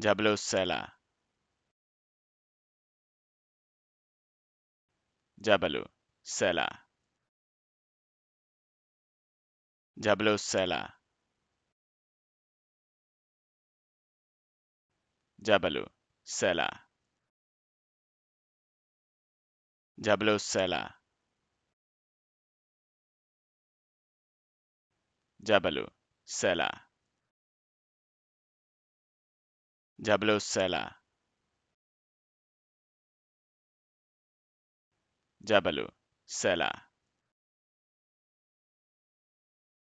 Jabalosela. Jabalu Sela. Jabalu Sela. Jabalu Sela. Jabalu Sela. Jabalu Sela. Jablusela Jabalu Sela